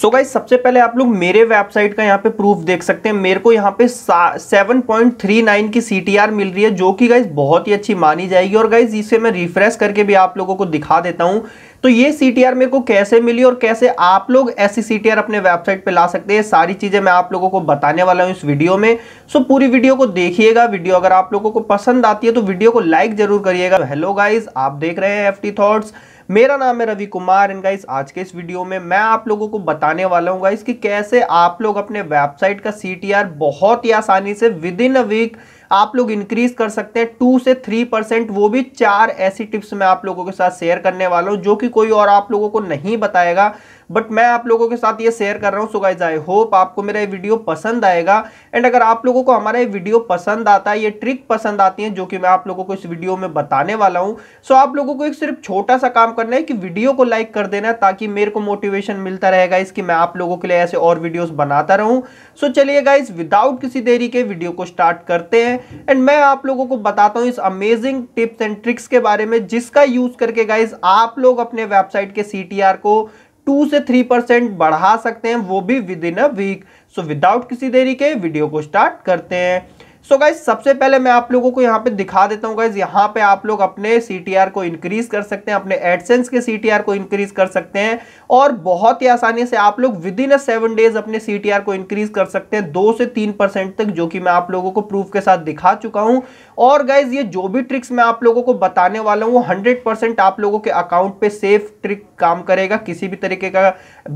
so guys सबसे पहले आप लोग मेरे वेबसाइट का यहाँ पे प्रूफ देख सकते हैं मेरे को यहाँ पे 7.39 की आर मिल रही है जो कि गाइज बहुत ही अच्छी मानी जाएगी और गाइज इसे मैं रिफ्रेश करके भी आप लोगों को दिखा देता हूँ तो ये आर मेरे को कैसे मिली और कैसे आप लोग ऐसी सीटीआर अपने वेबसाइट पे ला सकते हैं सारी चीज़ें मैं आप लोगों को बताने वाला हूँ इस वीडियो में सो पूरी वीडियो को देखिएगा वीडियो अगर आप लोगों को पसंद आती है तो वीडियो को लाइक जरूर करिएगा हेलो गाइज आप देख रहे हैं एफ टी मेरा नाम है रवि कुमार एंड गाइस आज के इस वीडियो में मैं आप लोगों को बताने वाला हूँ गाइस कि कैसे आप लोग अपने वेबसाइट का सी बहुत ही आसानी से विद इन अ वीक आप लोग इंक्रीज कर सकते हैं टू से थ्री परसेंट वो भी चार ऐसी टिप्स मैं आप लोगों के साथ शेयर करने वाला हूँ जो कि कोई और आप लोगों को नहीं बताएगा बट मैं आप लोगों के साथ ये शेयर कर रहा हूँ सुगाइज आई होप आपको मेरा ये वीडियो पसंद आएगा एंड अगर आप लोगों को हमारा ये वीडियो पसंद आता है ये ट्रिक पसंद आती है जो कि मैं आप लोगों को इस वीडियो में बताने वाला हूँ सो आप लोगों को एक सिर्फ छोटा सा काम करना है कि वीडियो को लाइक कर देना ताकि मेरे को मोटिवेशन मिलता रहेगा इसकी मैं आप लोगों के लिए ऐसे और वीडियोज बनाता रहूँ सो चलिए गाइज विदाउट किसी देरी के वीडियो को स्टार्ट करते हैं एंड मैं आप लोगों को बताता हूँ इस अमेजिंग टिप्स एंड ट्रिक्स के बारे में जिसका यूज करके गाइज आप लोग अपने वेबसाइट के सी को टू से थ्री परसेंट बढ़ा सकते हैं वो भी within a week so without किसी देरी के वीडियो को स्टार्ट करते हैं सो so गाइज सबसे पहले मैं आप लोगों को यहाँ पे दिखा देता हूँ गाइज यहाँ पे आप लोग अपने सी को इंक्रीज कर सकते हैं अपने एडसेंस के सी को इंक्रीज कर सकते हैं और बहुत ही आसानी से आप लोग within a seven days अपने सी को इंक्रीज कर सकते हैं दो से तीन परसेंट तक जो कि मैं आप लोगों को प्रूफ के साथ दिखा चुका हूँ और गाइज ये जो भी ट्रिक्स मैं आप लोगों को बताने वाला हूँ वो हंड्रेड आप लोगों के अकाउंट पे सेफ ट्रिक काम करेगा किसी भी तरीके का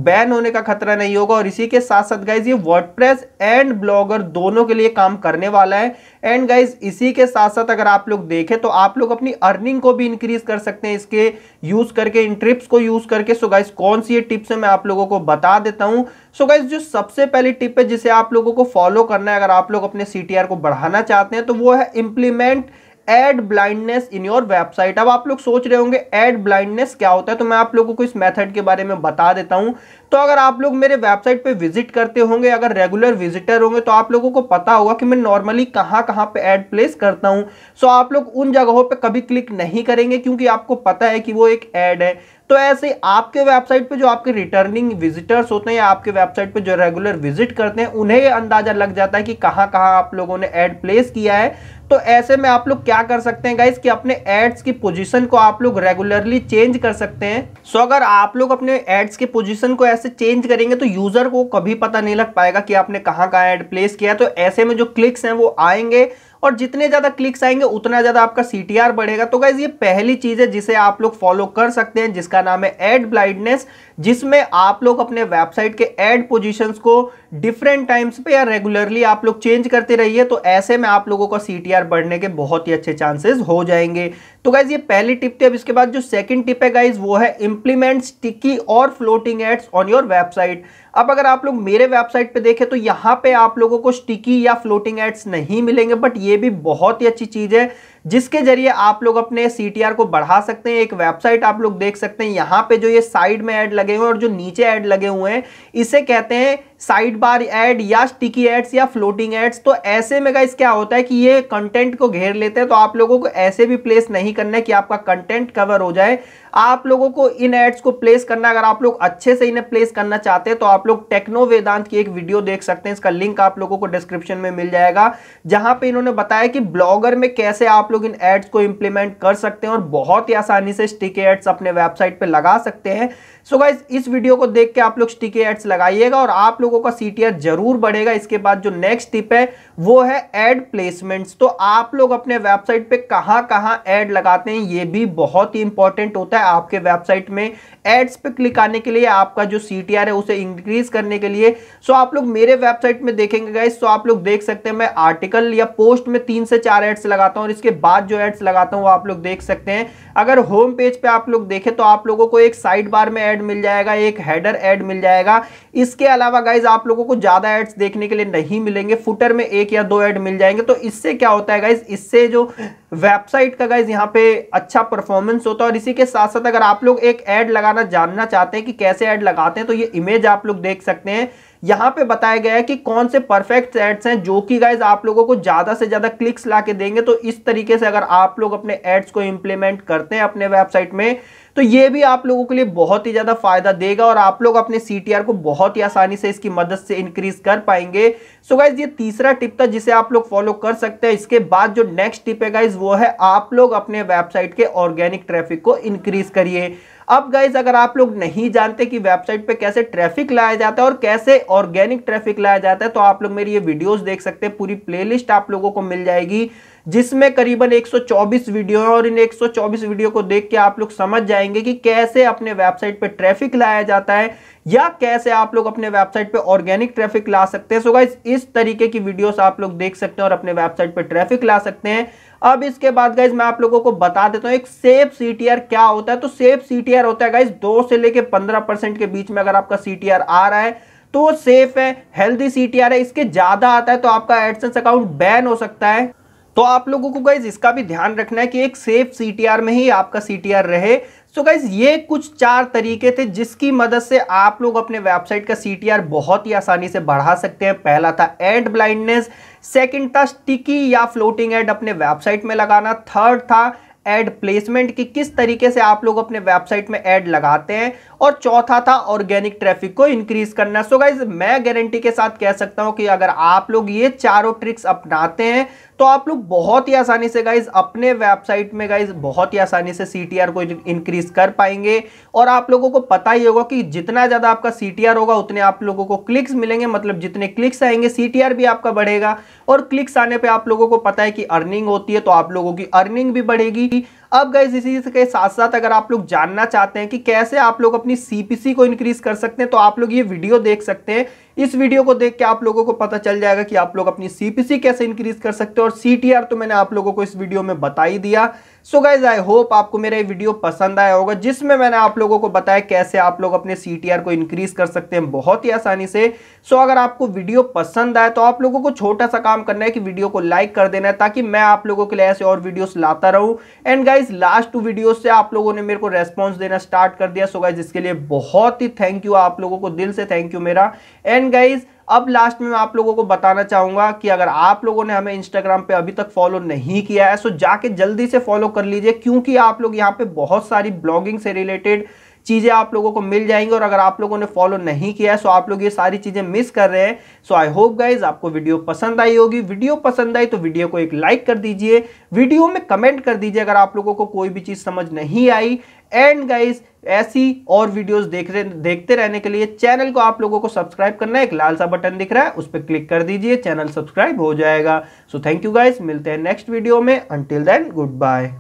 बैन होने का खतरा नहीं होगा और इसी के साथ साथ गाइज ये वर्ड एंड ब्लॉगर दोनों के लिए काम करने वाला है है एंड गाइज इसी के साथ साथ अगर आप लोग देखें तो आप लोग अपनी अर्निंग को भी इंक्रीज कर सकते हैं इसके यूज करके इन ट्रिप्स को यूज करके सो गाइज कौन सी ये टिप्स है मैं आप लोगों को बता देता हूँ सो so गाइज जो सबसे पहली टिप है जिसे आप लोगों को फॉलो करना है अगर आप लोग अपने सी को बढ़ाना चाहते हैं तो वो है implement ad blindness in your website अब आप लोग सोच रहे होंगे एड ब्लाइंडनेस क्या होता है तो मैं आप लोगों को इस मेथड के बारे में बता देता हूं तो अगर आप लोग मेरे वेबसाइट पे विजिट करते होंगे अगर रेगुलर विजिटर होंगे तो आप लोगों को पता होगा कि मैं नॉर्मली कहां कहां पे एड प्लेस करता हूं सो आप लोग उन जगहों पे कभी क्लिक नहीं करेंगे क्योंकि आपको पता है कि वो एक एड है तो ऐसे आपके वेबसाइट पे जो आपके रिटर्निंग विजिटर्स होते हैं या आपके वेबसाइट पे जो रेगुलर विजिट करते हैं उन्हें ये अंदाजा लग जाता है कि कहाँ कहाँ आप लोगों ने एड प्लेस किया है तो ऐसे में आप लोग क्या कर सकते हैं गाइज कि अपने एड्स की पोजीशन को आप लोग रेगुलरली चेंज कर सकते हैं सो so, अगर आप लोग अपने एड्स की पोजीशन को ऐसे चेंज करेंगे तो यूजर को कभी पता नहीं लग पाएगा कि आपने कहाँ कहाँ एड प्लेस किया तो ऐसे में जो क्लिक्स हैं वो आएंगे और जितने ज़्यादा क्लिक्स आएंगे उतना ज़्यादा आपका सी बढ़ेगा तो गाइज ये पहली चीज़ है जिसे आप लोग फॉलो कर सकते हैं जिसका नाम है एड ब्लाइंडनेस जिसमें आप लोग अपने वेबसाइट के एड पोजिशन को डिफरेंट टाइम्स पे या रेगुलरली आप लोग चेंज करते रहिए तो ऐसे में आप लोगों का सी बढ़ने के बहुत ही अच्छे चांसेस हो जाएंगे तो गाइज ये पहली टिप थी अब इसके बाद जो सेकंड टिप है गाइज वो है इंप्लीमेंट स्टिकी और floating ads on your website अब अगर आप लोग मेरे वेबसाइट पे देखें तो यहाँ पे आप लोगों को स्टिकी या फ्लोटिंग एड्स नहीं मिलेंगे बट ये भी बहुत ही अच्छी चीज़ है जिसके जरिए आप लोग अपने सी को बढ़ा सकते हैं एक वेबसाइट आप लोग देख सकते हैं यहाँ पे जो ये साइड में ऐड लगे हुए हैं और जो नीचे ऐड लगे हुए हैं इसे कहते हैं साइड बार एड या स्टिकी एड्स या फ्लोटिंग एड्स तो ऐसे में गाइस क्या होता है कि ये कंटेंट को घेर लेते हैं तो आप लोगों को ऐसे भी प्लेस नहीं करना है कि आपका कंटेंट कवर हो जाए आप लोगों को इन एड्स को प्लेस करना अगर आप लोग अच्छे से इन्हें प्लेस करना चाहते हैं तो आप लोग टेक्नो वेदांत की एक वीडियो देख सकते हैं इसका लिंक आप लोगों को डिस्क्रिप्शन में मिल जाएगा जहां पे इन्होंने बताया कि ब्लॉगर में कैसे आप लोग इन एड्स को इंप्लीमेंट कर सकते हैं और बहुत ही आसानी से स्टिक एड्स अपने वेबसाइट पर लगा सकते हैं सो so गाइज इस वीडियो को देख के आप लोग स्टिके एड्स लगाइएगा और आप लोगों का सी जरूर बढ़ेगा इसके बाद जो नेक्स्ट टिप है वो है एड प्लेसमेंट्स तो आप लोग अपने वेबसाइट पे कहाँ कहाँ एड लगाते हैं ये भी बहुत ही इंपॉर्टेंट होता है है आपके वेबसाइट में एड्स पे क्लिक आने के लिए आपका जो सी है उसे इंक्रीज करने के लिए सो आप लोग मेरे वेबसाइट में देखेंगे गाइस सो आप लोग देख सकते हैं मैं आर्टिकल या पोस्ट में तीन से चार एड्स लगाता हूँ और इसके बाद जो एड्स लगाता हूँ वो आप लोग देख सकते हैं अगर होम पेज पे आप लोग देखें तो आप लोगों को एक साइड बार में एड मिल जाएगा एक हैडर एड मिल जाएगा इसके अलावा गाइज आप लोगों को ज़्यादा एड्स देखने के लिए नहीं मिलेंगे फुटर में एक या दो एड मिल जाएंगे तो इससे क्या होता है गाइज इससे जो वेबसाइट का गाइज यहाँ पे अच्छा परफॉर्मेंस होता है और इसी के साथ साथ अगर आप लोग एक ऐड लगाना जानना चाहते हैं कि कैसे ऐड लगाते हैं तो ये इमेज आप लोग देख सकते हैं यहां पे बताया गया है कि कौन से परफेक्ट एड्स हैं जो कि गाइज आप लोगों को ज्यादा से ज्यादा क्लिक्स ला के देंगे तो इस तरीके से अगर आप लोग अपने एड्स को इंप्लीमेंट करते हैं अपने वेबसाइट में तो ये भी आप लोगों के लिए बहुत ही ज़्यादा फायदा देगा और आप लोग अपने सी को बहुत ही आसानी से इसकी मदद से इंक्रीज कर पाएंगे सो गाइज ये तीसरा टिप था जिसे आप लोग फॉलो कर सकते हैं इसके बाद जो नेक्स्ट टिप है गाइज वो है आप लोग अपने वेबसाइट के ऑर्गेनिक ट्रैफिक को इंक्रीज करिए अब गाइज अगर आप लोग नहीं जानते कि वेबसाइट पे कैसे ट्रैफिक लाया जाता है और कैसे ऑर्गेनिक ट्रैफिक लाया जाता है तो आप लोग मेरी ये वीडियोस देख सकते हैं पूरी प्लेलिस्ट आप लोगों को मिल जाएगी जिसमें करीबन 124 वीडियो है और इन 124 वीडियो को देख के आप लोग समझ जाएंगे कि कैसे अपने वेबसाइट पे ट्रैफिक लाया जाता है या कैसे आप लोग अपने वेबसाइट पे ऑर्गेनिक ट्रैफिक ला सकते हैं सो गाइज इस तरीके की वीडियोस आप लोग देख सकते हैं और अपने वेबसाइट पे ट्रैफिक ला सकते हैं अब इसके बाद गाइज मैं आप लोगों को बता देता हूँ एक सेफ सी क्या होता है तो सेफ सी होता है गाइज दो से लेकर पंद्रह परसेंट के बीच में अगर आपका सी आ रहा है तो सेफ है हेल्दी सी है इसके ज्यादा आता है तो आपका एडसेंस अकाउंट बैन हो सकता है तो आप लोगों को गाइज इसका भी ध्यान रखना है कि एक सेफ सी में ही आपका सी रहे सो so गाइज ये कुछ चार तरीके थे जिसकी मदद से आप लोग अपने वेबसाइट का सी बहुत ही आसानी से बढ़ा सकते हैं पहला था एड ब्लाइंडनेस सेकंड था स्टिकी या फ्लोटिंग एड अपने वेबसाइट में लगाना थर्ड था एड प्लेसमेंट की किस तरीके से आप लोग अपने वेबसाइट में एड लगाते हैं और चौथा था ऑर्गेनिक ट्रैफिक को इंक्रीज करना सो गाइज मैं गारंटी के साथ कह सकता हूं कि अगर आप लोग ये चारों ट्रिक्स अपनाते हैं तो आप लोग बहुत ही आसानी से गाइज अपने वेबसाइट में गाइज बहुत ही आसानी से सी को इंक्रीज कर पाएंगे और आप लोगों को पता ही होगा कि जितना ज़्यादा आपका सी होगा उतने आप लोगों को क्लिक्स मिलेंगे मतलब जितने क्लिक्स आएंगे सी भी आपका बढ़ेगा और क्लिक्स आने पर आप लोगों को पता है कि अर्निंग होती है तो आप लोगों की अर्निंग भी बढ़ेगी अब गए इसी के साथ साथ अगर आप लोग जानना चाहते हैं कि कैसे आप लोग अपनी सीपीसी को इंक्रीज कर सकते हैं तो आप लोग ये वीडियो देख सकते हैं इस वीडियो को देख के आप लोगों को पता चल जाएगा कि आप लोग अपनी सीपीसी कैसे इंक्रीज कर सकते हो और सीटीआर तो मैंने आप लोगों को इस वीडियो में बता ही दिया सो गाइज आई होप आपको मेरा ये वीडियो पसंद आया होगा जिसमें मैंने आप लोगों को बताया कैसे आप लोग अपने सी को इंक्रीज कर सकते हैं बहुत ही आसानी से सो so, अगर आपको वीडियो पसंद आए तो आप लोगों को छोटा सा काम करना है कि वीडियो को लाइक कर देना है ताकि मैं आप लोगों के लिए ऐसे और वीडियोस लाता रहूं and guys last two video से आप लोगों ने मेरे को रेस्पॉन्स देना स्टार्ट कर दिया सो गाइज इसके लिए बहुत ही थैंक यू आप लोगों को दिल से थैंक यू मेरा एंड एंड गाइज अब लास्ट में मैं आप लोगों को बताना चाहूंगा कि अगर आप लोगों ने हमें इंस्टाग्राम पे अभी तक फॉलो नहीं किया है सो जाके जल्दी से फॉलो कर लीजिए क्योंकि आप लोग यहाँ पे बहुत सारी ब्लॉगिंग से रिलेटेड चीज़ें आप लोगों को मिल जाएंगी और अगर आप लोगों ने फॉलो नहीं किया है सो आप लोग ये सारी चीज़ें मिस कर रहे हैं सो आई होप गाइज आपको वीडियो पसंद आई होगी वीडियो पसंद आई तो वीडियो को एक लाइक कर दीजिए वीडियो में कमेंट कर दीजिए अगर आप लोगों को कोई भी चीज़ समझ नहीं आई एंड गाइज ऐसी और वीडियोस देख रहे देखते रहने के लिए चैनल को आप लोगों को सब्सक्राइब करना है एक लाल सा बटन दिख रहा है उस पर क्लिक कर दीजिए चैनल सब्सक्राइब हो जाएगा सो थैंक यू गाइज मिलते हैं नेक्स्ट वीडियो में अंटिल देन गुड बाय